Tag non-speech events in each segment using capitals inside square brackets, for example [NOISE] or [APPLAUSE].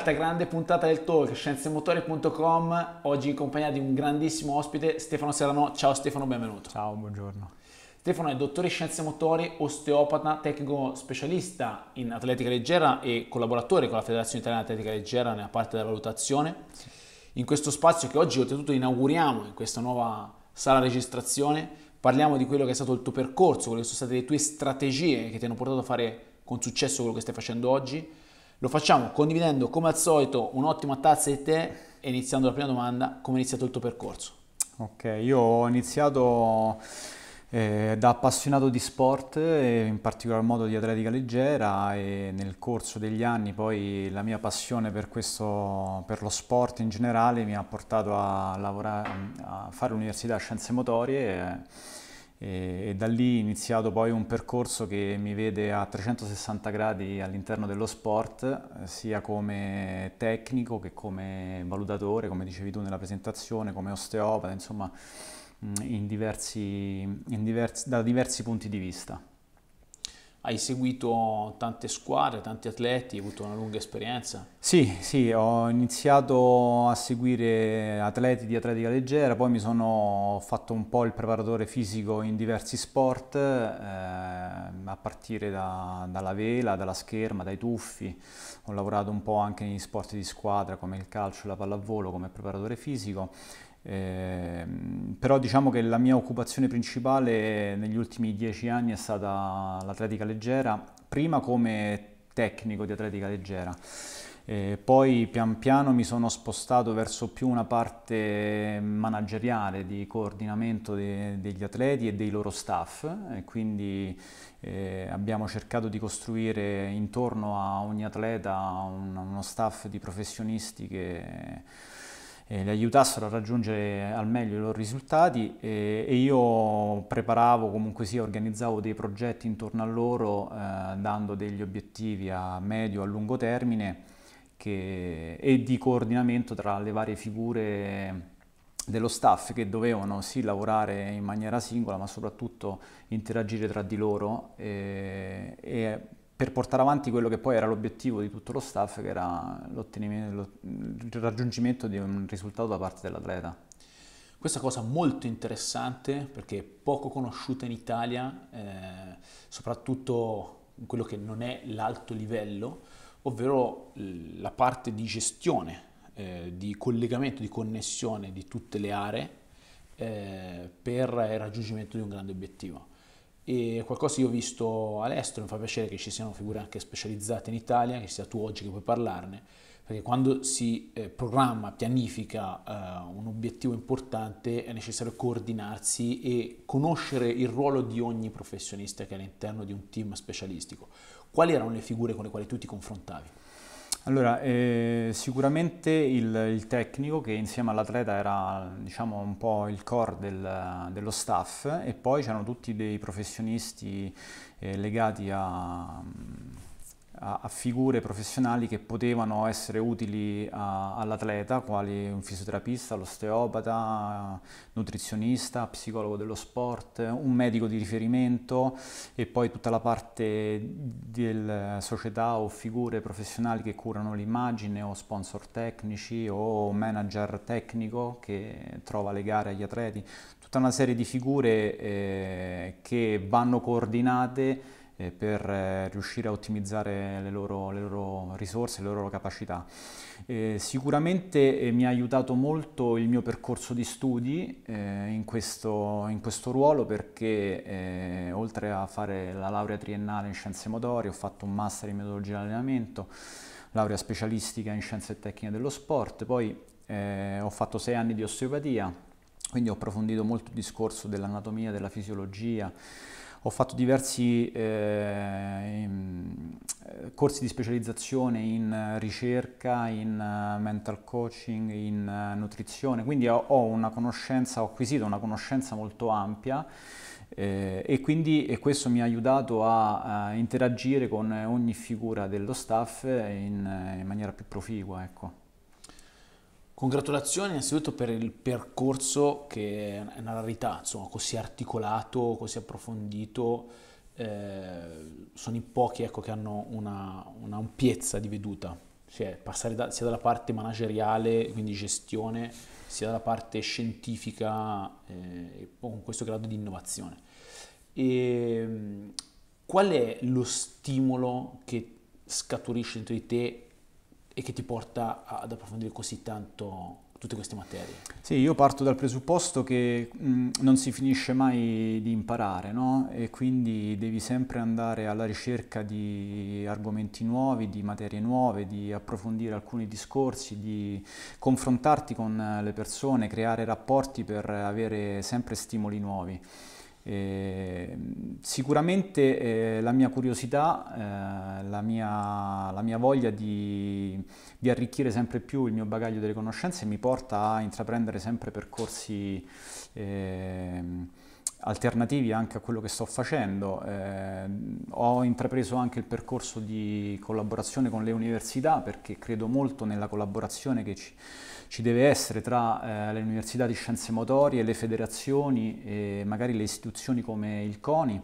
un'altra grande puntata del talk scienzemotorie.com, oggi in compagnia di un grandissimo ospite, Stefano Serrano. Ciao Stefano, benvenuto. Ciao, buongiorno. Stefano è dottore in scienze motori osteopata, tecnico specialista in atletica leggera e collaboratore con la Federazione Italiana Atletica Leggera nella parte della valutazione. In questo spazio che oggi oltretutto inauguriamo in questa nuova sala registrazione, parliamo di quello che è stato il tuo percorso, quelle che sono state le tue strategie che ti hanno portato a fare con successo quello che stai facendo oggi lo facciamo condividendo come al solito un'ottima tazza di tè e iniziando la prima domanda, come è iniziato il tuo percorso? Ok, io ho iniziato eh, da appassionato di sport, in particolar modo di atletica leggera e nel corso degli anni poi la mia passione per, questo, per lo sport in generale mi ha portato a, lavorare, a fare l'università a scienze motorie. Eh, e, e, da lì è iniziato poi un percorso che mi vede a 360 gradi all'interno dello sport, sia come tecnico che come valutatore, come dicevi tu nella presentazione, come osteopata, insomma mm, in diversi, in diversi, da diversi punti di vista hai seguito tante squadre, tanti atleti, hai avuto una lunga esperienza. Sì, sì, ho iniziato a seguire atleti di atletica leggera, poi mi sono fatto un po' il preparatore fisico in diversi sport, eh, a partire da, dalla vela, dalla scherma, dai tuffi. Ho lavorato un po' anche negli sport di squadra come il calcio e la pallavolo come preparatore fisico eh, però diciamo che la mia occupazione principale negli ultimi dieci anni è stata l'atletica leggera, prima come tecnico di atletica leggera. E poi pian piano mi sono spostato verso più una parte manageriale di coordinamento de degli atleti e dei loro staff, e quindi eh, abbiamo cercato di costruire intorno a ogni atleta un uno staff di professionisti che eh, li aiutassero a raggiungere al meglio i loro risultati e, eh, e io preparavo comunque sia, sì, organizzavo dei progetti intorno a loro eh, dando degli obiettivi a medio e a lungo termine che, e di coordinamento tra le varie figure dello staff che dovevano sì lavorare in maniera singola ma soprattutto interagire tra di loro eh, e, e per portare avanti quello che poi era l'obiettivo di tutto lo staff, che era il raggiungimento di un risultato da parte dell'atleta. Questa cosa molto interessante perché poco conosciuta in Italia, eh, soprattutto in quello che non è l'alto livello, ovvero la parte di gestione, eh, di collegamento, di connessione di tutte le aree eh, per il raggiungimento di un grande obiettivo e qualcosa io ho visto all'estero, mi fa piacere che ci siano figure anche specializzate in Italia, che sia tu oggi che puoi parlarne, perché quando si eh, programma, pianifica eh, un obiettivo importante è necessario coordinarsi e conoscere il ruolo di ogni professionista che è all'interno di un team specialistico. Quali erano le figure con le quali tu ti confrontavi? Allora, eh, sicuramente il, il, tecnico che insieme all'atleta era diciamo, un po' il core del, dello staff e poi c'erano tutti dei professionisti eh, legati a a, a figure professionali che potevano essere utili all'atleta, quali un fisioterapista, l'osteopata, nutrizionista, psicologo dello sport, un medico di riferimento e poi tutta la parte della società o figure professionali che curano l'immagine o sponsor tecnici o manager tecnico che trova le gare agli atleti, tutta una serie di figure eh, che vanno coordinate eh, per eh, riuscire a ottimizzare le loro, le loro risorse, le loro capacità. Eh, sicuramente mi ha aiutato molto il mio percorso di studi in, questo, in questo ruolo perché oltre a fare la laurea triennale in scienze motorie ho fatto un master in metodologia di allenamento, laurea specialistica in scienze e tecniche dello sport, poi eh, ho fatto sei anni di osteopatia, quindi ho approfondito molto il discorso dell'anatomia, della fisiologia, ho fatto diversi eh, eh, corsi di specializzazione in ricerca, in eh, mental coaching, in eh, nutrizione, quindi ho una conoscenza, ho acquisito una conoscenza molto ampia eh, e quindi e questo mi ha aiutato a, a, interagire con ogni figura dello staff in, in maniera più proficua. Ecco. Congratulazioni innanzitutto per il percorso che è una rarità, insomma, così articolato, così approfondito. Eh, sono i pochi ecco, che hanno una, una, ampiezza di veduta, cioè passare da, sia dalla parte manageriale, quindi gestione, sia dalla parte scientifica eh, con questo grado di innovazione. E, ehm, qual è lo stimolo che scaturisce dentro di te e che ti porta ad approfondire così tanto tutte queste materie? Sì, io parto dal presupposto che mh, non si finisce mai di imparare, no? E quindi devi sempre andare alla ricerca di argomenti nuovi, di materie nuove, di approfondire alcuni discorsi, di confrontarti con le persone, creare rapporti per avere sempre stimoli nuovi. E sicuramente eh, la mia curiosità, eh, la, mia, la, mia, voglia di, di, arricchire sempre più il mio bagaglio delle conoscenze mi porta a intraprendere sempre percorsi ehm, alternativi anche a quello che sto facendo. Eh, ho intrapreso anche il percorso di collaborazione con le università perché credo molto nella collaborazione che ci, ci deve essere tra eh, le università di scienze motorie, le federazioni e magari le istituzioni come il CONI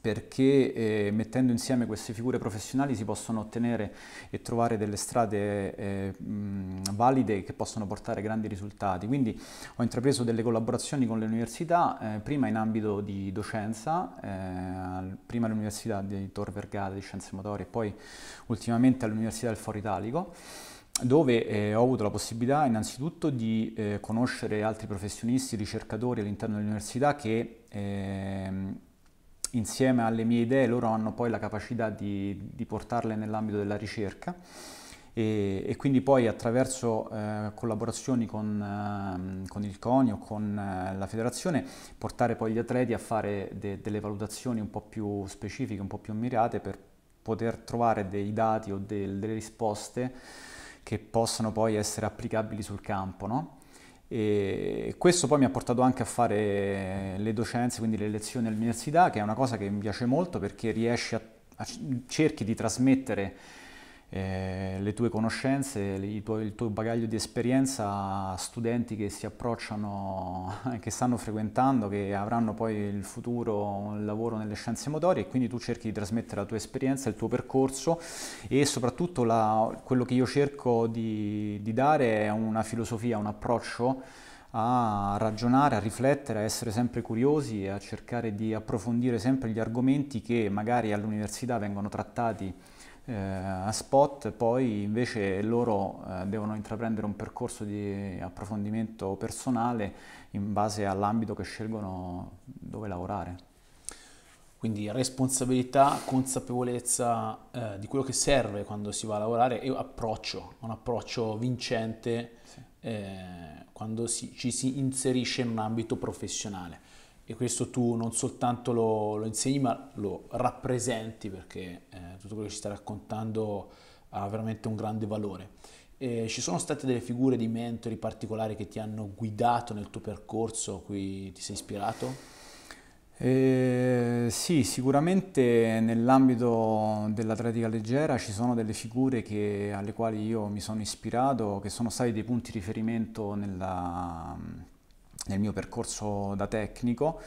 perché eh, mettendo insieme queste figure professionali si possono ottenere e trovare delle strade eh, valide che possono portare grandi risultati. Quindi ho intrapreso delle collaborazioni con le università, eh, prima in ambito di docenza, eh, prima all'Università di Tor Vergata di Scienze Motorie e poi ultimamente all'Università del Foro Italico dove eh, ho avuto la possibilità innanzitutto di eh, conoscere altri professionisti, ricercatori all'interno dell'università che eh, insieme alle mie idee loro hanno poi la capacità di, di portarle nell'ambito della ricerca e, e, quindi poi attraverso eh, collaborazioni con, eh, con, il CONI o con eh, la federazione portare poi gli atleti a fare de, delle valutazioni un po' più specifiche, un po' più mirate per poter trovare dei dati o del, delle risposte che possano poi essere applicabili sul campo. No? E questo poi mi ha portato anche a fare le docenze, quindi le lezioni all'università, che è una cosa che mi piace molto perché riesci a, a cerchi di trasmettere eh, le tue conoscenze, il, tuo, il tuo, bagaglio di esperienza a studenti che si approcciano, [LAUGHS] che stanno frequentando, che avranno poi il futuro un lavoro nelle scienze motorie e quindi tu cerchi di trasmettere la tua esperienza, il tuo percorso e soprattutto la, quello che io cerco di, di dare è una filosofia, un approccio a ragionare, a riflettere, a essere sempre curiosi e a cercare di approfondire sempre gli argomenti che magari all'università vengono trattati eh, a spot, poi invece loro eh, devono intraprendere un percorso di approfondimento personale in base all'ambito che scelgono dove lavorare. Quindi responsabilità, consapevolezza eh, di quello che serve quando si va a lavorare e approccio, un approccio vincente sì. Eh, quando si, ci si inserisce in un ambito professionale e questo tu non soltanto lo, lo insegni ma lo rappresenti perché eh, tutto quello che ci stai raccontando ha veramente un grande valore. Eh, ci sono state delle figure di mentori particolari che ti hanno guidato nel tuo percorso, a cui ti sei ispirato? Eh, sì, sicuramente nell'ambito dell'atletica leggera ci sono delle figure che, alle quali io mi sono ispirato, che sono stati dei punti di riferimento nella, nel mio percorso da tecnico,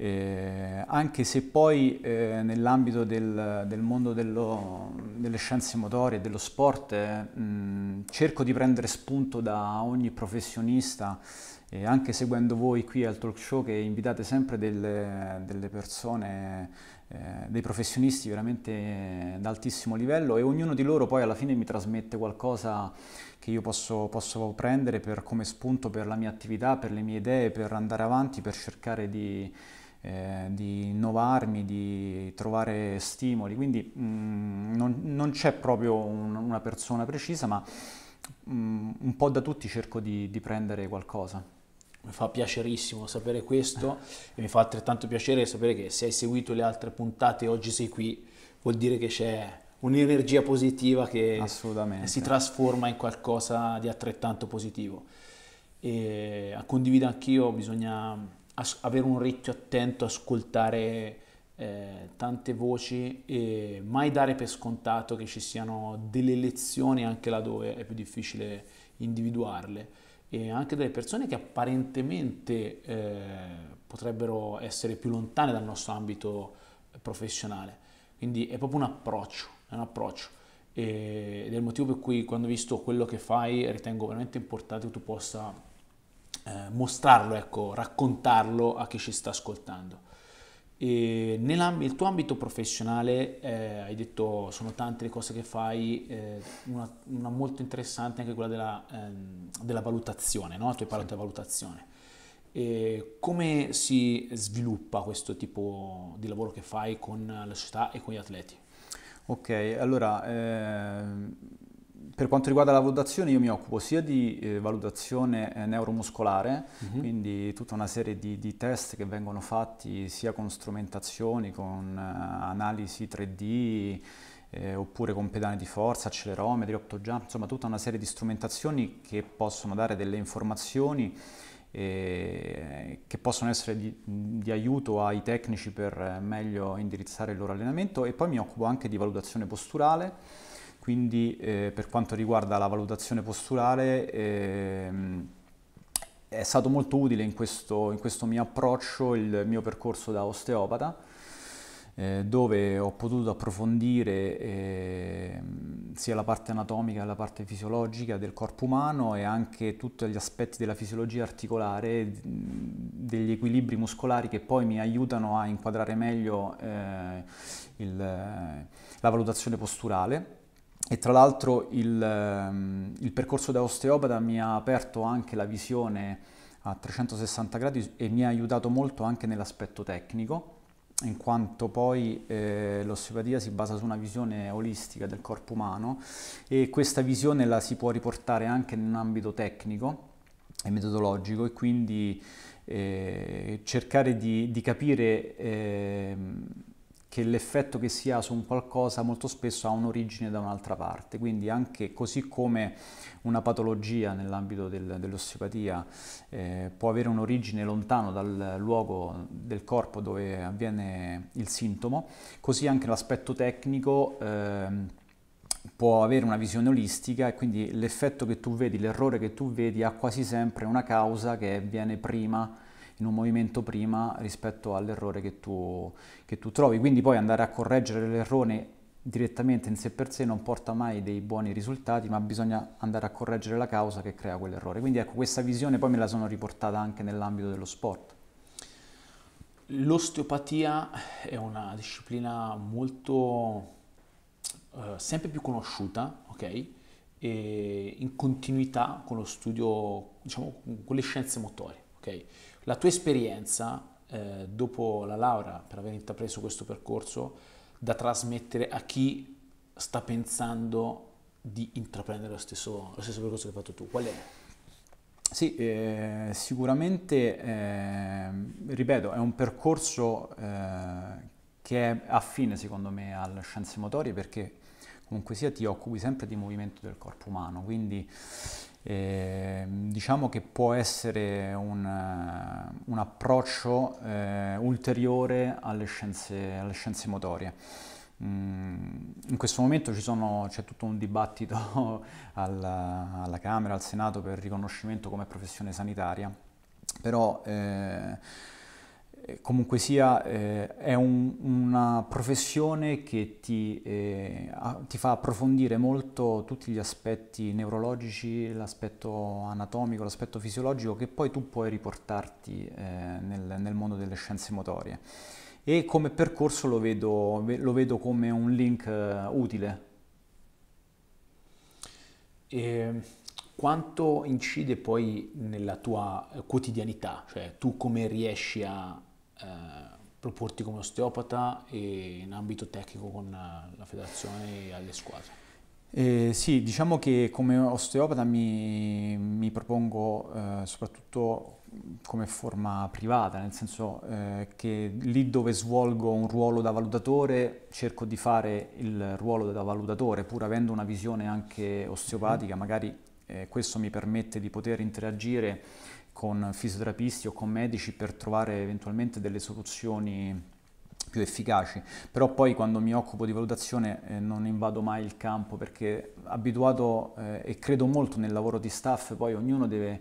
eh, anche se poi eh, nell'ambito del, del, mondo dello, delle scienze motorie e dello sport eh, mh, cerco di prendere spunto da ogni professionista e anche seguendo voi qui al talk show che invitate sempre delle, delle persone, eh, dei professionisti veramente d'altissimo livello e ognuno di loro poi alla fine mi trasmette qualcosa che io posso, posso prendere per, come spunto per la mia attività, per le mie idee, per andare avanti, per cercare di, eh, di innovarmi, di trovare stimoli. Quindi mh, mm, non, non, c'è proprio un, una persona precisa, ma mh, mm, un po' da tutti cerco di, di prendere qualcosa mi fa piacerissimo sapere questo e mi fa altrettanto piacere sapere che se hai seguito le altre puntate e oggi sei qui, vuol dire che c'è un'energia positiva che si trasforma in qualcosa di altrettanto positivo. E a eh, condivido anch'io bisogna as- avere un orecchio attento, ascoltare eh, tante voci e mai dare per scontato che ci siano delle lezioni anche laddove è più difficile individuarle e anche delle persone che apparentemente eh, potrebbero essere più lontane dal nostro ambito professionale. Quindi è proprio un approccio è un approccio. E, ed è il motivo per cui quando ho visto quello che fai ritengo veramente importante che tu possa eh, mostrarlo, ecco, raccontarlo a chi ci sta ascoltando. Nel tuo ambito professionale eh, hai detto sono tante le cose che fai, eh, una, una, molto interessante è anche quella della, ehm, della valutazione, no? tu hai parlato sì. di valutazione. E come si sviluppa questo tipo di lavoro che fai con la società e con gli atleti? Ok, allora eh, per quanto riguarda la valutazione io mi occupo sia di eh, valutazione eh, neuromuscolare, mm-hmm. quindi tutta una serie di, di, test che vengono fatti sia con strumentazioni, con eh, analisi 3D, eh, oppure con pedane di forza, accelerometri, optogià, insomma tutta una serie di strumentazioni che possono dare delle informazioni che possono essere di, di, aiuto ai tecnici per eh, meglio indirizzare il loro allenamento e poi mi occupo anche di valutazione posturale, quindi eh, per quanto riguarda la valutazione posturale eh, è stato molto utile in questo, in questo mio approccio il mio percorso da osteopata eh, dove ho potuto approfondire eh, sia la parte anatomica che la parte fisiologica del corpo umano e anche tutti gli aspetti della fisiologia articolare, degli equilibri muscolari che poi mi aiutano a inquadrare meglio eh, il, la valutazione posturale. E tra l'altro il, ehm, il, percorso da osteopata mi ha aperto anche la visione a 360 gradi e mi ha aiutato molto anche nell'aspetto tecnico in quanto poi eh, l'osteopatia si basa su una visione olistica del corpo umano e questa visione la si può riportare anche in un ambito tecnico e metodologico e quindi eh, cercare di, di capire ehm, che l'effetto che si ha su un qualcosa molto spesso ha un'origine da un'altra parte, quindi anche così come una patologia nell'ambito del, dell'osteopatia eh, può avere un'origine lontano dal luogo del corpo dove avviene il sintomo, così anche l'aspetto tecnico eh, può avere una visione olistica e quindi l'effetto che tu vedi, l'errore che tu vedi ha quasi sempre una causa che viene prima in un movimento prima rispetto all'errore che tu, che tu trovi. Quindi poi andare a correggere l'errore direttamente in sé per sé non porta mai dei buoni risultati, ma bisogna andare a correggere la causa che crea quell'errore. Quindi ecco, questa visione poi me la sono riportata anche nell'ambito dello sport. L'osteopatia è una disciplina molto eh, sempre più conosciuta, ok? E in continuità con lo studio, diciamo, con le scienze motorie, ok? La tua esperienza eh, dopo la laurea, per aver intrapreso questo percorso, da trasmettere a chi sta pensando di intraprendere lo stesso, lo stesso percorso che hai fatto tu, qual è? Sì, eh, sicuramente, eh, ripeto, è un percorso eh, che è affine secondo me alle scienze motorie perché comunque sia ti occupi sempre di movimento del corpo umano, quindi eh, diciamo che può essere un, eh, un approccio eh, ulteriore alle scienze, alle scienze motorie. Mm, in questo momento c'è tutto un dibattito [LAUGHS] alla, alla Camera, al Senato per il riconoscimento come professione sanitaria, però eh, eh, comunque sia eh, è un, una professione che ti, eh, ti, fa approfondire molto tutti gli aspetti neurologici, l'aspetto anatomico, l'aspetto fisiologico che poi tu puoi riportarti eh, nel, nel, mondo delle scienze motorie. E come percorso lo vedo, lo vedo come un link eh, utile. E ehm, quanto incide poi nella tua eh, quotidianità? Cioè tu come riesci a eh, proporti come osteopata e in ambito tecnico con eh, la federazione e alle squadre? Eh, sì, diciamo che come osteopata mi, mi propongo eh, soprattutto come forma privata, nel senso eh, che lì dove svolgo un ruolo da valutatore cerco di fare il ruolo da valutatore, pur avendo una visione anche osteopatica, magari eh, questo mi permette di poter interagire con fisioterapisti o con medici per trovare eventualmente delle soluzioni più efficaci, però poi quando mi occupo di valutazione eh, non invado mai il campo perché abituato eh, e credo molto nel lavoro di staff, poi ognuno deve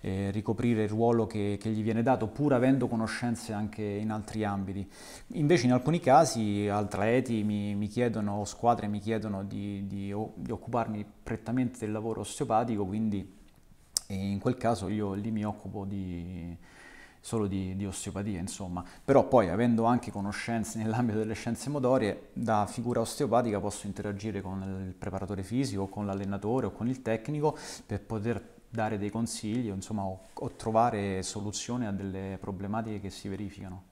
eh, ricoprire il ruolo che, che, gli viene dato pur avendo conoscenze anche in altri ambiti. Invece in alcuni casi atleti mi, mi chiedono, squadre mi chiedono di, di, di occuparmi prettamente del lavoro osteopatico, quindi e in quel caso io lì mi occupo di, solo di, di, osteopatia, insomma. Però poi, avendo anche conoscenze nell'ambito delle scienze motorie, da figura osteopatica posso interagire con il preparatore fisico, con l'allenatore o con il tecnico per poter dare dei consigli, insomma, o, o trovare soluzioni a delle problematiche che si verificano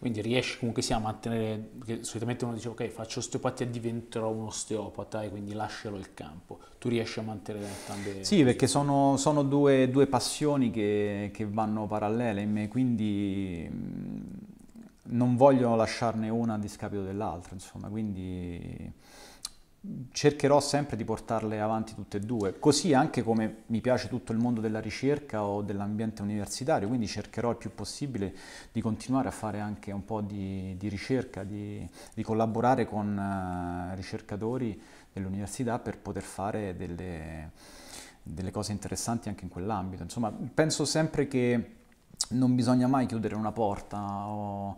quindi riesci comunque sia a mantenere, perché solitamente uno dice ok faccio osteopatia e diventerò un osteopata e quindi lascialo il campo, tu riesci a mantenere entrambe? Sì, perché sono, sono due, due, passioni che, che, vanno parallele in me, quindi mm, non voglio lasciarne una a discapito dell'altra, insomma, quindi cercherò sempre di portarle avanti tutte e due, così anche come mi piace tutto il mondo della ricerca o dell'ambiente universitario, quindi cercherò il più possibile di continuare a fare anche un po' di, di ricerca, di, di, collaborare con eh, ricercatori dell'università per poter fare delle, delle cose interessanti anche in quell'ambito. Insomma, penso sempre che non bisogna mai chiudere una porta o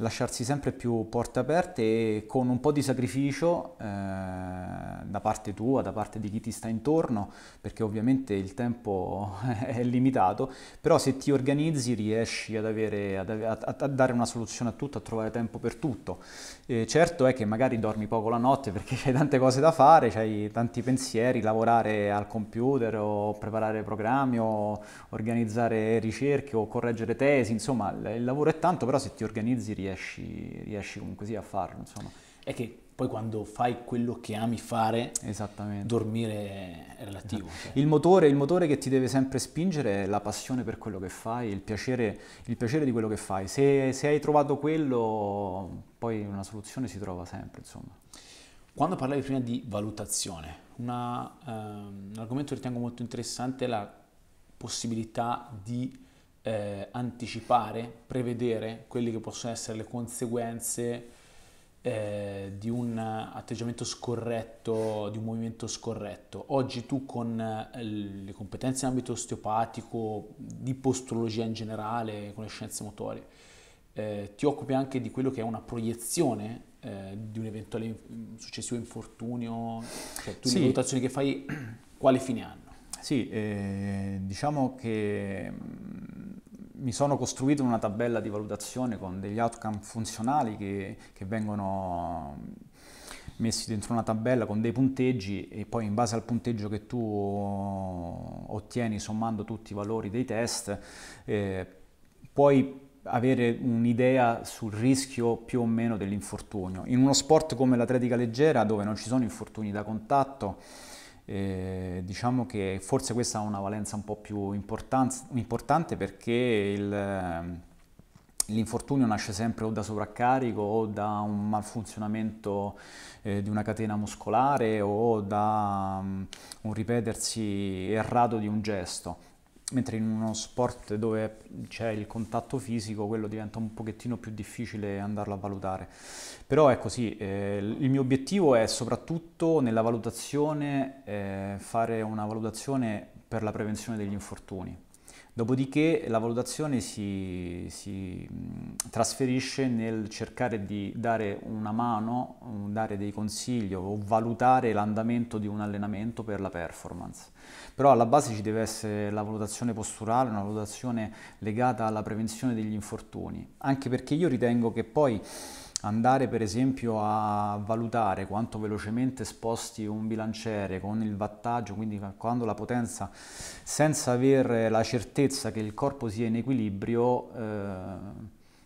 lasciarsi sempre più porte aperte e con un po' di sacrificio eh, da parte tua, da parte di chi ti sta intorno, perché ovviamente il tempo [LAUGHS] è limitato, però se ti organizzi riesci ad avere, ad a, a, dare una soluzione a tutto, a trovare tempo per tutto. Eh, certo è che magari dormi poco la notte perché [LAUGHS] hai tante cose da fare, hai tanti pensieri, lavorare al computer o preparare programmi o organizzare ricerche o correggere tesi, insomma il lavoro è tanto, però se ti organizzi riesci riesci, riesci comunque sì a farlo, insomma. È che poi quando fai quello che ami fare, dormire è relativo. Esatto. Cioè. Il, motore, il, motore, che ti deve sempre spingere è la passione per quello che fai, il piacere, il piacere di quello che fai. Se, se, hai trovato quello, poi una soluzione si trova sempre, insomma. Quando parlavi prima di valutazione, una, um, un argomento che ritengo molto interessante è la possibilità di eh, anticipare, prevedere quelle che possono essere le conseguenze eh, di un atteggiamento scorretto, di un movimento scorretto. Oggi tu con eh, le competenze in ambito osteopatico, di postologia in generale, con le scienze motorie, eh, ti occupi anche di quello che è una proiezione eh, di un eventuale successivo infortunio, cioè tu sì. le valutazioni che fai, [CLEARS THROAT] quale fine hanno? Sì, eh, diciamo che mm, mi sono costruito una tabella di valutazione con degli outcome funzionali che, che vengono mm, messi dentro una tabella con dei punteggi e poi in base al punteggio che tu ottieni sommando tutti i valori dei test eh, puoi avere un'idea sul rischio più o meno dell'infortunio. In uno sport come l'atletica leggera dove non ci sono infortuni da contatto eh, diciamo che forse questa ha una valenza un po' più importanz- importante perché il, ehm, l'infortunio nasce sempre o da sovraccarico o da un malfunzionamento eh, di una catena muscolare o da um, un ripetersi errato di un gesto mentre in uno sport dove c'è il contatto fisico, quello diventa un pochettino più difficile andarlo a valutare. Però è così, eh, il mio obiettivo è soprattutto nella valutazione eh, fare una valutazione per la prevenzione degli infortuni Dopodiché la valutazione si, si, trasferisce nel cercare di dare una mano, dare dei consigli o valutare l'andamento di un allenamento per la performance. Però alla base ci deve essere la valutazione posturale, una valutazione legata alla prevenzione degli infortuni, anche perché io ritengo che poi andare per esempio a valutare quanto velocemente sposti un bilanciere con il wattaggio, quindi quando la potenza, senza avere la certezza che il corpo sia in equilibrio, eh,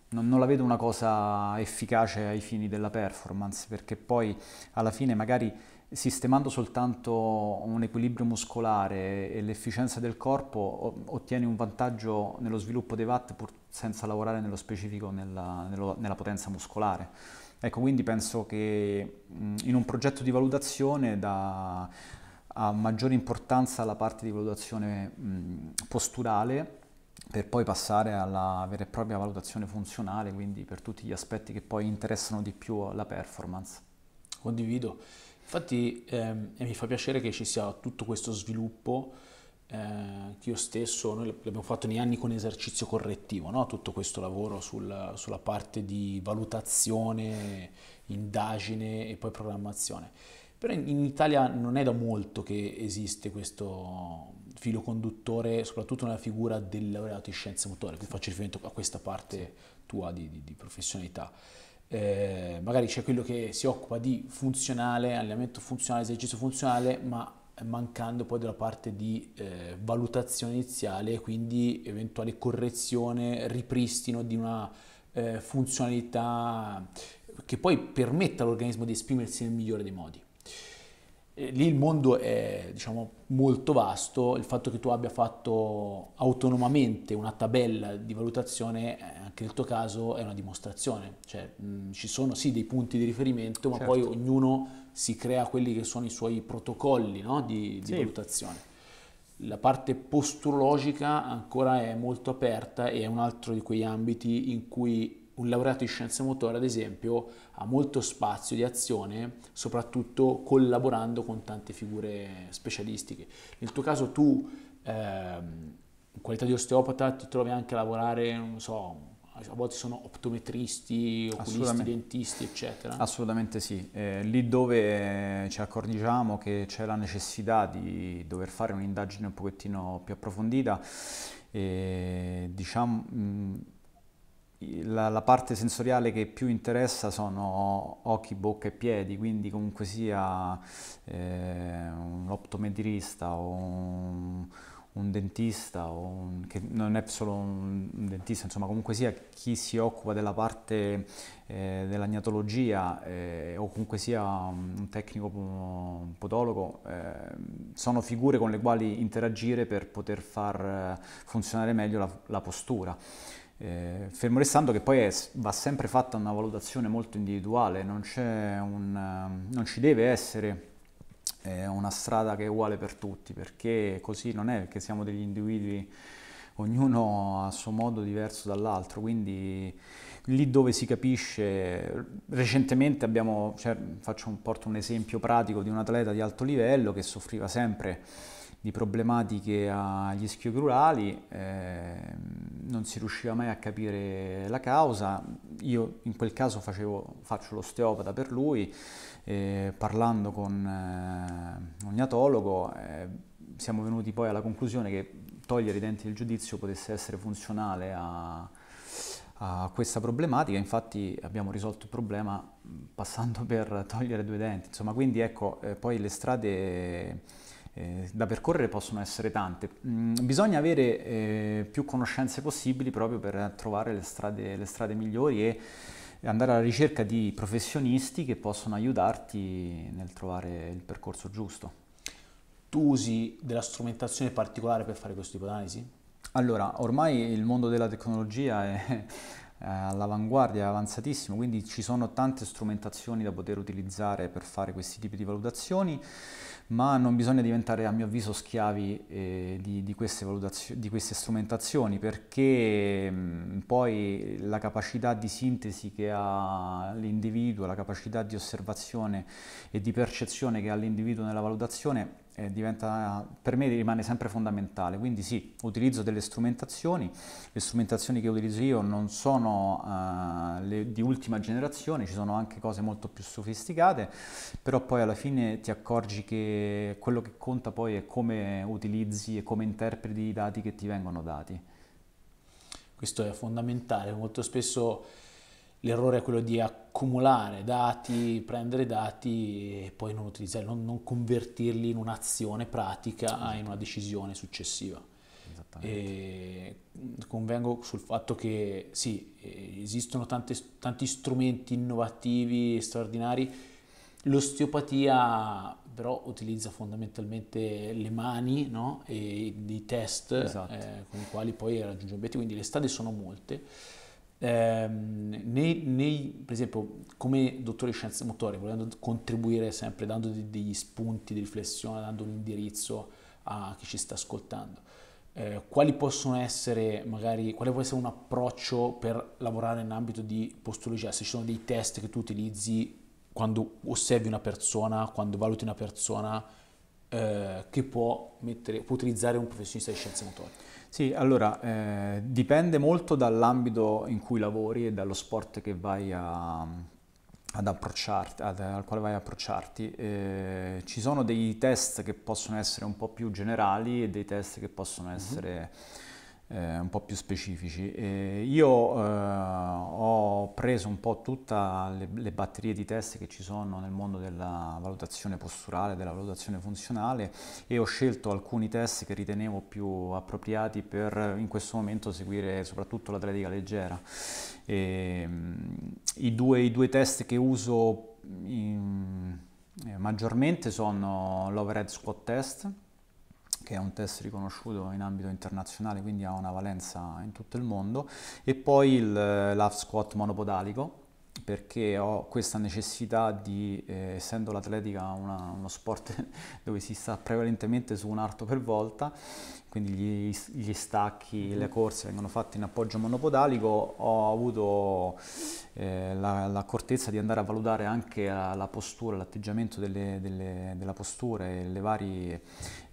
non, la vedo una cosa efficace ai fini della performance, perché poi alla fine magari sistemando soltanto un equilibrio muscolare e l'efficienza del corpo ottieni un vantaggio nello sviluppo dei watt pur senza lavorare nello specifico nella, nella potenza muscolare. Ecco, quindi penso che in un progetto di valutazione da, ha maggiore importanza la parte di valutazione posturale per poi passare alla vera e propria valutazione funzionale, quindi per tutti gli aspetti che poi interessano di più la performance. Condivido. Infatti ehm, mi fa piacere che ci sia tutto questo sviluppo eh, che io stesso, noi l'abbiamo fatto negli anni con esercizio correttivo, no? tutto questo lavoro sul, sulla parte di valutazione, indagine e poi programmazione. Però in, in Italia non è da molto che esiste questo filo conduttore, soprattutto nella figura del laureato in scienze motorie, che faccio riferimento a questa parte tua di, di, di professionalità eh, magari c'è quello che si occupa di funzionale, allenamento funzionale, esercizio funzionale, ma mancando poi della parte di eh, valutazione iniziale, quindi eventuale correzione, ripristino di una eh, funzionalità che poi permetta all'organismo di esprimersi nel migliore dei modi. Eh, lì il mondo è diciamo, molto vasto, il fatto che tu abbia fatto autonomamente una tabella di valutazione, eh, anche nel tuo caso, è una dimostrazione. Cioè, mh, mm, ci sono sì dei punti di riferimento, ma certo. poi ognuno si crea quelli che sono i suoi protocolli no? di, di sì. valutazione. La parte posturologica ancora è molto aperta e è un altro di quegli ambiti in cui un laureato in scienze motore, ad esempio, ha molto spazio di azione, soprattutto collaborando con tante figure specialistiche. Nel tuo caso tu, ehm, in qualità di osteopata, ti trovi anche a lavorare, non so, a volte sono optometristi, oculisti, dentisti, eccetera. Assolutamente sì. Eh, lì dove eh, ci accorgiamo che c'è la necessità di dover fare un'indagine un pochettino più approfondita, eh, diciamo... Mh, mm, la, la, parte sensoriale che più interessa sono occhi, bocca e piedi, quindi comunque sia eh, un optometrista o un, un dentista, o un, che non è solo un, un, dentista, insomma comunque sia chi si occupa della parte eh, dell'agnatologia eh, o comunque sia un tecnico un podologo, eh, sono figure con le quali interagire per poter far eh, funzionare meglio la, la postura. Eh, fermo restando che poi è, va sempre fatta una valutazione molto individuale, non, un, ehm, non ci deve essere eh, una strada che è uguale per tutti, perché così non è, perché siamo degli individui ognuno a suo modo diverso dall'altro, quindi lì dove si capisce, recentemente abbiamo, cioè, faccio un, porto un esempio pratico di un atleta di alto livello che soffriva sempre di problematiche agli schiogrurali, eh, non si riusciva mai a capire la causa, io in quel caso facevo, faccio l'osteopata per lui, eh, parlando con eh, un gnatologo eh, siamo venuti poi alla conclusione che togliere i denti del giudizio potesse essere funzionale a, a questa problematica, infatti abbiamo risolto il problema passando [LAUGHS] per togliere due denti, insomma quindi ecco eh, poi le strade eh, da percorrere possono essere tante. Mm, bisogna avere eh, più conoscenze possibili proprio per trovare le strade, le strade migliori e andare alla ricerca di professionisti che possono aiutarti nel trovare il percorso giusto. Tu usi della strumentazione particolare per fare questo tipo di analisi? Allora, ormai il mondo della tecnologia è all'avanguardia, è avanzatissimo, quindi ci sono tante strumentazioni da poter utilizzare per fare questi tipi di valutazioni ma non bisogna diventare a mio avviso schiavi eh, di, di, queste di, queste strumentazioni perché mh, mm, poi la capacità di sintesi che ha l'individuo, la capacità di osservazione e di percezione che ha l'individuo nella valutazione eh, diventa, per me rimane sempre fondamentale. Quindi sì, utilizzo delle strumentazioni, le strumentazioni che utilizzo io non sono uh, le, di ultima generazione, ci sono anche cose molto più sofisticate, però poi alla fine ti accorgi che quello che conta poi è come utilizzi e come interpreti i dati che ti vengono dati. Questo è fondamentale, molto spesso l'errore è quello di accumulare dati, prendere dati e poi non utilizzarli, non, non convertirli in un'azione pratica, certo. in una decisione successiva. E convengo sul fatto che sì, esistono tante, tanti strumenti innovativi e straordinari, l'osteopatia però utilizza fondamentalmente le mani no? e dei test esatto. eh, con i quali poi raggiunge obiettivi, quindi le strade sono molte ehm, nei, nei, per esempio come dottore di scienze motorie, volendo contribuire sempre dando de- degli spunti di riflessione, dando un indirizzo a chi ci sta ascoltando, eh, quali possono essere magari, quale può essere un approccio per lavorare in ambito di postologia, se ci sono dei test che tu utilizzi quando osservi una persona, quando valuti una persona, eh, che può, mettere, può, utilizzare un professionista di scienze motorie. Sì, allora eh, dipende molto dall'ambito in cui lavori e dallo sport a, ad ad, al quale vai ad approcciarti. Eh, ci sono dei test che possono essere un po' più generali e dei test che possono mhm. essere... Mm -hmm eh, un po' più specifici. Eh, io eh, ho preso un po' tutte le, le, batterie di test che ci sono nel mondo della valutazione posturale, della valutazione funzionale e ho scelto alcuni test che ritenevo più appropriati per in questo momento seguire soprattutto l'atletica leggera. E, mm, i, due, i, due, test che uso in, mm, eh, maggiormente sono l'overhead squat test che è un test riconosciuto in ambito internazionale, quindi ha una valenza in tutto il mondo, e poi l'half eh, squat monopodalico, perché ho questa necessità di, eh, essendo l'atletica una, uno sport [LAUGHS] dove si sta prevalentemente su un arto per volta, quindi gli, gli stacchi, mm. le corse vengono fatte in appoggio monopodalico, ho avuto eh, l'accortezza di andare a valutare anche la, eh, la postura, l'atteggiamento della postura e le varie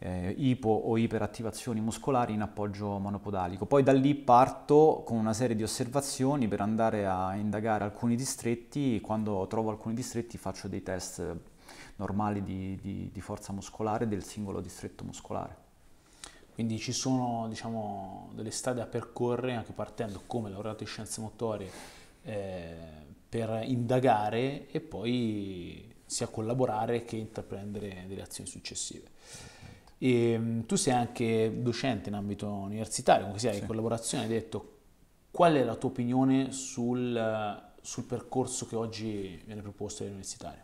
eh, ipo o iperattivazioni muscolari in appoggio monopodalico. Poi da lì parto con una serie di osservazioni per andare a indagare alcuni distretti, quando trovo alcuni distretti faccio dei test normali di, di, di forza muscolare del singolo distretto muscolare. Quindi ci sono diciamo, delle strade da percorrere anche partendo come laureato in scienze motorie eh, per indagare e poi sia collaborare che intraprendere delle azioni successive. E ehm, tu sei anche docente in ambito universitario, comunque sia sì. in collaborazione, hai detto qual è la tua opinione sul, sul percorso che oggi viene proposto all'universitario?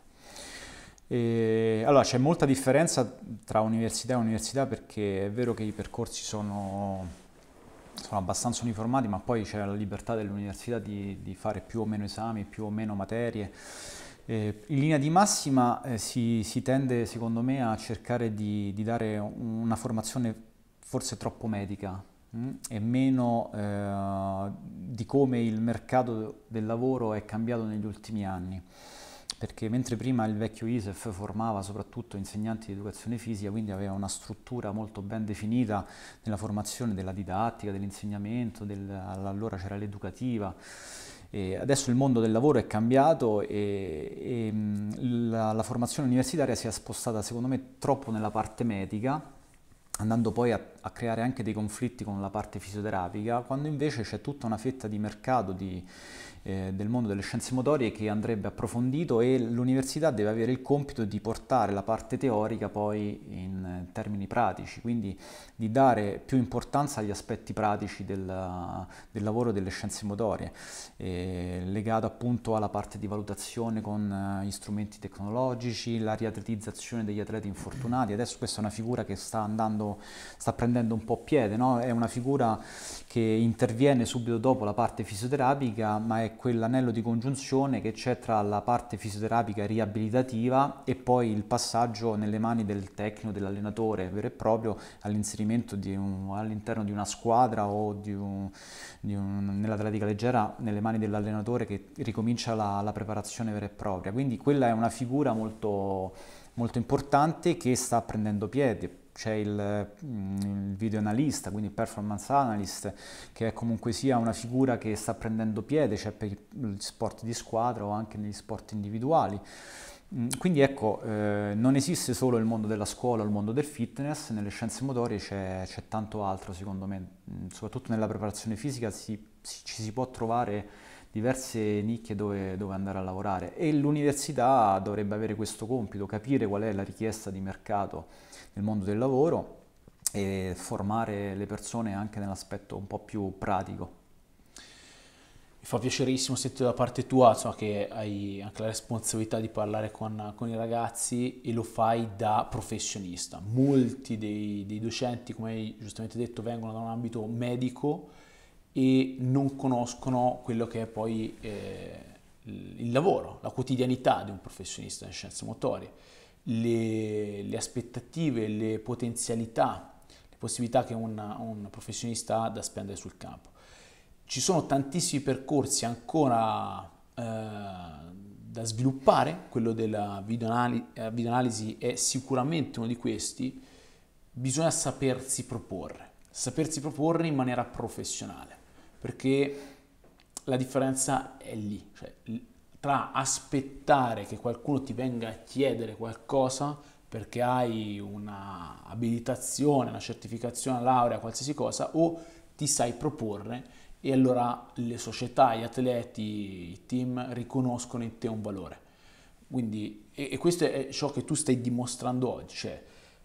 E, ehm, allora c'è molta differenza tra università e università perché è vero che i percorsi sono, sono abbastanza uniformati ma poi c'è la libertà dell'università di, di fare più o meno esami, più o meno materie eh, in linea di massima eh, si, si, tende secondo me a cercare di, di dare una formazione forse troppo medica mh? Mm, e meno eh, di come il mercato del lavoro è cambiato negli ultimi anni perché mentre prima il vecchio ISEF formava soprattutto insegnanti di educazione fisica, quindi aveva una struttura molto ben definita nella formazione della didattica, dell'insegnamento, del, allora c'era l'educativa, e adesso il mondo del lavoro è cambiato e, e mm, la, la, formazione universitaria si è spostata secondo me troppo nella parte medica, andando poi a, a creare anche dei conflitti con la parte fisioterapica, quando invece c'è tutta una fetta di mercato di eh, del mondo delle scienze motorie che andrebbe approfondito e l'università deve avere il compito di portare la parte teorica poi in eh, termini pratici, quindi di dare più importanza agli aspetti pratici del, eh, del lavoro delle scienze motorie, eh, legato appunto alla parte di valutazione con gli strumenti tecnologici, la riatletizzazione degli atleti infortunati. Adesso questa è una figura che sta andando, sta prendendo un po' piede, no? è una figura che interviene subito dopo la parte fisioterapica, ma è quell'anello di congiunzione che c'è tra la parte fisioterapica riabilitativa e poi il passaggio nelle mani del tecnico, dell'allenatore vero e proprio all'inserimento all'interno di una squadra o di un, di un, nell'atletica leggera nelle mani dell'allenatore che ricomincia la, la preparazione vera e propria. Quindi quella è una figura molto, molto importante che sta prendendo piede c'è il, mm, il video analista, quindi performance analyst, che è comunque sia una figura che sta prendendo piede, cioè per gli sport di squadra o anche negli sport individuali. Mm, quindi ecco, eh, non esiste solo il mondo della scuola, il mondo del fitness, nelle scienze motorie c'è, c'è tanto altro secondo me, mm, soprattutto nella preparazione fisica si, si, ci si può trovare diverse nicchie dove, dove, andare a lavorare e l'università dovrebbe avere questo compito, capire qual è la richiesta di mercato nel mondo del lavoro e formare le persone anche nell'aspetto un po' più pratico. Mi fa piacerissimo sentire da parte tua insomma, che hai anche la responsabilità di parlare con, con i ragazzi e lo fai da professionista. Molti dei, dei docenti, come hai giustamente detto, vengono da un ambito medico e non conoscono quello che è poi eh, il lavoro, la quotidianità di un professionista in scienze motorie le, le aspettative, le potenzialità, le possibilità che una, un professionista ha da spendere sul campo. Ci sono tantissimi percorsi ancora eh, da sviluppare, quello della eh, videoanalisi, è sicuramente uno di questi, bisogna sapersi proporre, sapersi proporre in maniera professionale, perché la differenza è lì, cioè tra aspettare che qualcuno ti venga a chiedere qualcosa perché hai una abilitazione, una certificazione, una laurea, qualsiasi cosa, o ti sai proporre e allora le società, gli atleti, i team riconoscono in te un valore. Quindi, e, e questo è ciò che tu stai dimostrando oggi, cioè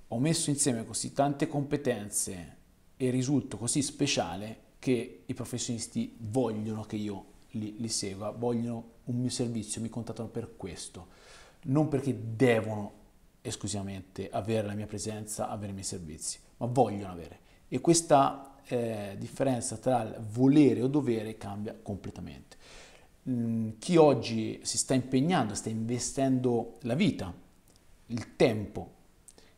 ho messo insieme così tante competenze e risulto così speciale che i professionisti vogliono che io li, li segua, vogliono un mio servizio, mi contattano per questo, non perché devono esclusivamente avere la mia presenza, avere i miei servizi, ma vogliono avere. E questa eh, differenza tra volere o dovere cambia completamente. Mm, chi oggi si sta impegnando, sta investendo la vita, il tempo,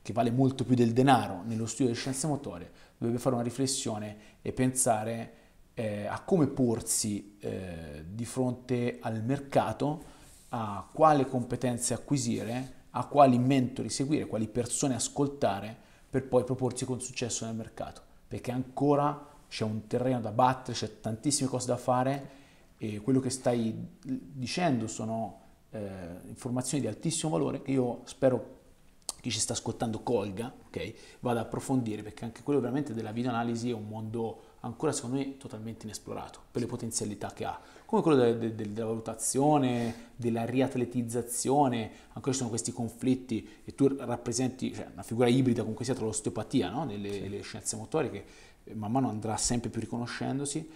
che vale molto più del denaro, nello studio delle scienze motorie, dovrebbe fare una riflessione e pensare eh, a come porsi eh, di fronte al mercato, a quale competenze acquisire, a quali mentori seguire, quali persone ascoltare per poi proporsi con successo nel mercato, perché ancora c'è un terreno da battere, c'è tantissime cose da fare e quello che stai dicendo sono eh, informazioni di altissimo valore che io spero chi ci sta ascoltando colga, ok? Vada ad approfondire perché anche quello veramente della videoanalisi è un mondo ancora secondo me totalmente inesplorato per le potenzialità che ha, come quello della, della, della valutazione, della riatletizzazione, ancora ci sono questi conflitti e tu rappresenti cioè, una figura ibrida comunque sia tra l'osteopatia no? delle sì. scienze motorie che eh, man mano andrà sempre più riconoscendosi.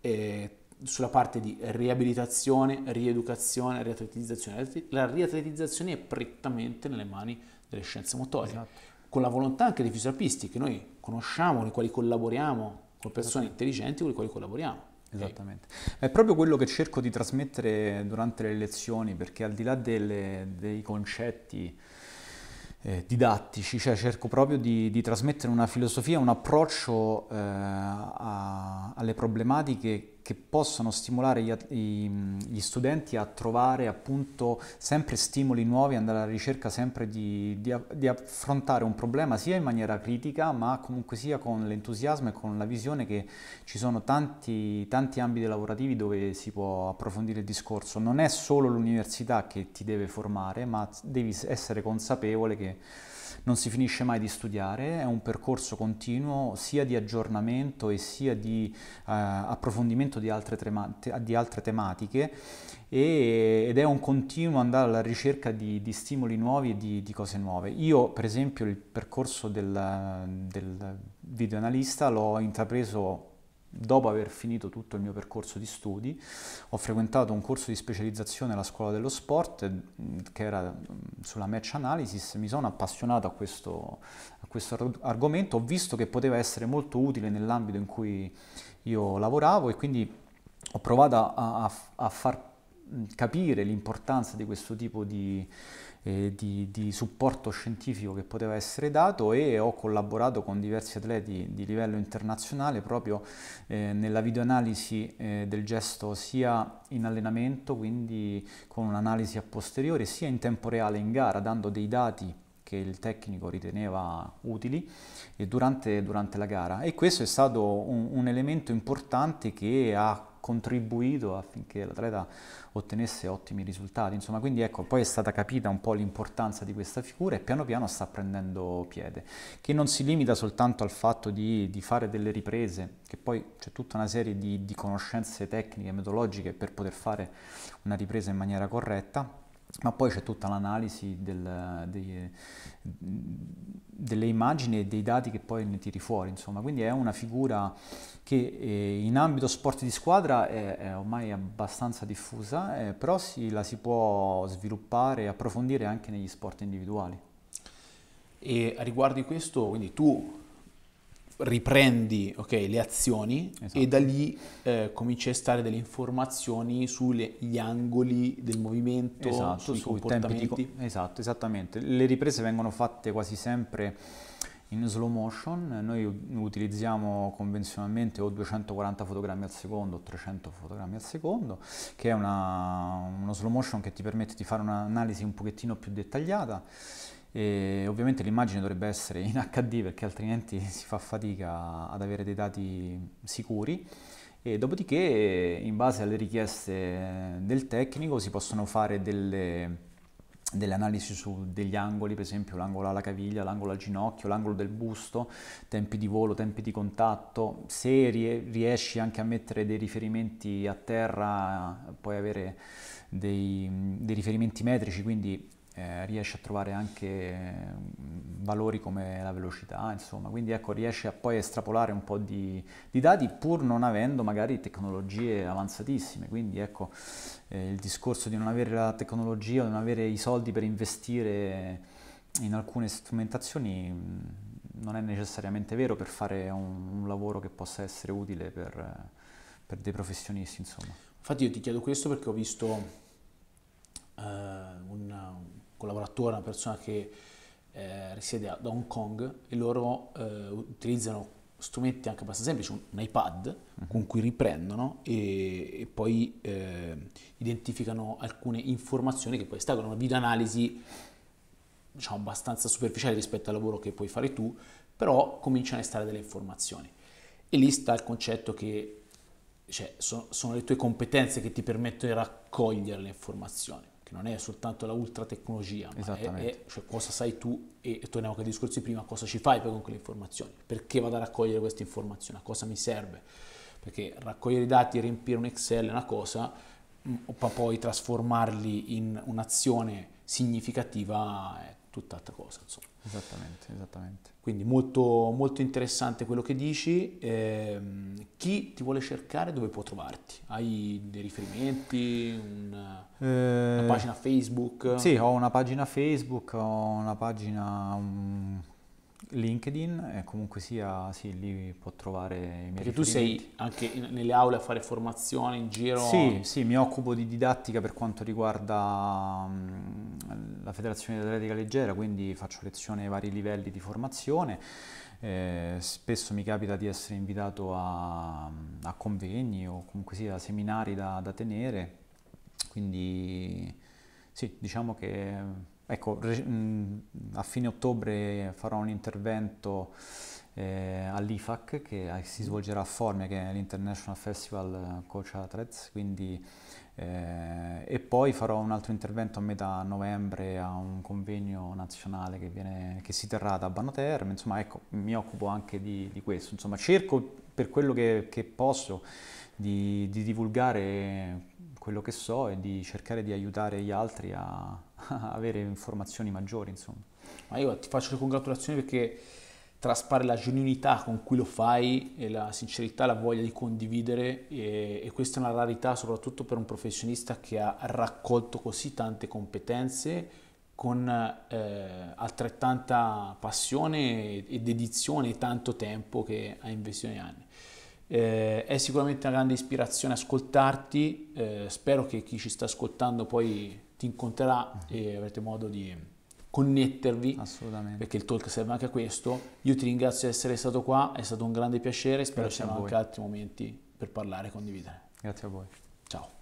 E, sulla parte di riabilitazione, rieducazione, riatletizzazione. La riatletizzazione è prettamente nelle mani delle scienze motorie, esatto. con la volontà anche dei fisioterapisti che noi conosciamo, con i quali collaboriamo con persone esatto. intelligenti con le quali collaboriamo. Esattamente. È proprio quello che cerco di trasmettere durante le lezioni, perché al di là delle, dei concetti eh, didattici, cioè cerco proprio di, di, trasmettere una filosofia, un approccio eh, a, alle problematiche che possono stimolare gli, i, gli, studenti a trovare appunto sempre stimoli nuovi, andare alla ricerca sempre di, di, di, affrontare un problema sia in maniera critica ma comunque sia con l'entusiasmo e con la visione che ci sono tanti, tanti ambiti lavorativi dove si può approfondire il discorso. Non è solo l'università che ti deve formare ma devi essere consapevole che non si finisce mai di studiare, è un percorso continuo sia di aggiornamento e sia di eh, approfondimento di altre, di altre tematiche e, ed è un continuo andare alla ricerca di, di stimoli nuovi e di, di, cose nuove. Io per esempio il percorso del, del analista l'ho intrapreso Dopo aver finito tutto il mio percorso di studi, ho frequentato un corso di specializzazione alla scuola dello sport eh, che era mm, sulla match analysis, mi sono appassionato a questo, a questo argomento, ho visto che poteva essere molto utile nell'ambito in cui io lavoravo e quindi ho provato a, a, a far mm, capire l'importanza di questo tipo di, eh, di, di, supporto scientifico che poteva essere dato e ho collaborato con diversi atleti di livello internazionale proprio eh, nella videoanalisi eh, del gesto sia in allenamento, quindi con un'analisi a posteriori, sia in tempo reale in gara, dando dei dati che il tecnico riteneva utili durante, durante, la gara e questo è stato un, un elemento importante che ha contribuito affinché l'atleta ottenesse ottimi risultati. Insomma, quindi ecco, poi è stata capita un po' l'importanza di questa figura e piano piano sta prendendo piede, che non si limita soltanto al fatto di, di fare delle riprese, che poi c'è tutta una serie di, di conoscenze tecniche e metodologiche per poter fare una ripresa in maniera corretta, ma poi c'è tutta l'analisi del, dei, delle immagini e dei dati che poi ne tiri fuori, insomma, quindi è una figura che eh, in ambito sport di squadra è, è ormai abbastanza diffusa, eh, però si, la si può sviluppare e approfondire anche negli sport individuali. E riguardo questo, quindi tu riprendi okay, le azioni esatto. e da lì eh, cominci a stare delle informazioni sugli angoli del movimento, esatto, sui, sui tempi di... Esatto, esattamente. Le riprese vengono fatte quasi sempre in slow motion, noi utilizziamo convenzionalmente o 240 fotogrammi al secondo o 300 fotogrammi al secondo, che è una, uno slow motion che ti permette di fare un'analisi un pochettino più dettagliata e ovviamente l'immagine dovrebbe essere in HD perché altrimenti [LAUGHS] si fa fatica ad avere dei dati sicuri. E dopodiché, in base alle richieste del tecnico, si possono fare delle, delle analisi su degli angoli, per esempio l'angolo alla caviglia, l'angolo al ginocchio, l'angolo del busto, tempi di volo, tempi di contatto, se riesci anche a mettere dei riferimenti a terra puoi avere dei, dei riferimenti metrici, quindi eh, riesce a trovare anche mm, valori come la velocità, insomma, quindi ecco, riesce a poi estrapolare un po' di, di dati pur non avendo magari tecnologie avanzatissime, quindi ecco, eh, il discorso di non avere la tecnologia, di non avere i soldi per investire in alcune strumentazioni mm, non è necessariamente vero per fare un, un lavoro che possa essere utile per, per dei professionisti, insomma. Infatti io ti chiedo questo perché ho visto Uh, un, collaboratore, una persona che eh, risiede ad Hong Kong e loro eh, utilizzano strumenti anche abbastanza semplici, un, un iPad uh-huh. con cui riprendono e, e poi eh, identificano alcune informazioni che poi stagano una videoanalisi diciamo abbastanza superficiale rispetto al lavoro che puoi fare tu, però cominciano a stare delle informazioni. E lì sta il concetto che cioè, so, sono le tue competenze che ti permettono di raccogliere le informazioni che non è soltanto la ultra tecnologia, ma è, è cioè, cosa sai tu e, e torniamo anche ai discorsi prima, cosa ci fai poi con quelle informazioni, perché vado a raccogliere queste informazioni, a cosa mi serve, perché raccogliere i dati e riempire un Excel è una cosa, ma mm, poi trasformarli in un'azione significativa è tutt'altra cosa. Insomma. Esattamente, esattamente. Quindi molto, molto interessante quello che dici. Eh, chi ti vuole cercare dove può trovarti? Hai dei riferimenti? Un, eh, una pagina Facebook? Sì, ho una pagina Facebook, ho una pagina... Um, LinkedIn e eh, comunque sia, sì, lì può trovare i miei Perché tu sei anche in, nelle aule a fare formazione in giro? Sì, sì, mi occupo di didattica per quanto riguarda um, la Federazione di Atletica Leggera, quindi faccio lezione ai vari livelli di formazione. Eh, spesso mi capita di essere invitato a, a convegni o comunque sia seminari da, da tenere, quindi sì, diciamo che Ecco, mm, a fine ottobre farò un intervento eh, all'IFAC che si svolgerà a Formia, che è l'International Festival eh, Coach Athletes, quindi, eh, e poi farò un altro intervento a metà novembre a un convegno nazionale che, viene, che si terrà da Abano insomma ecco, mi occupo anche di, di questo, insomma cerco per quello che, che posso di, di divulgare quello che so e di cercare di aiutare gli altri a [LAUGHS] avere informazioni maggiori, insomma. Ma io ti faccio le congratulazioni perché traspare la genuinità con cui lo fai e la sincerità, la voglia di condividere e, e, questa è una rarità soprattutto per un professionista che ha raccolto così tante competenze con eh, altrettanta passione e dedizione e tanto tempo che ha investito negli anni. Eh, è sicuramente una grande ispirazione ascoltarti, eh, spero che chi ci sta ascoltando poi ti incontrerà mhm. e avrete modo di connettervi. Assolutamente. Perché il talk serve anche a questo. Io ti ringrazio di essere stato qua, è stato un grande piacere, spero ci siano anche altri momenti per parlare e condividere. Grazie a voi. Ciao.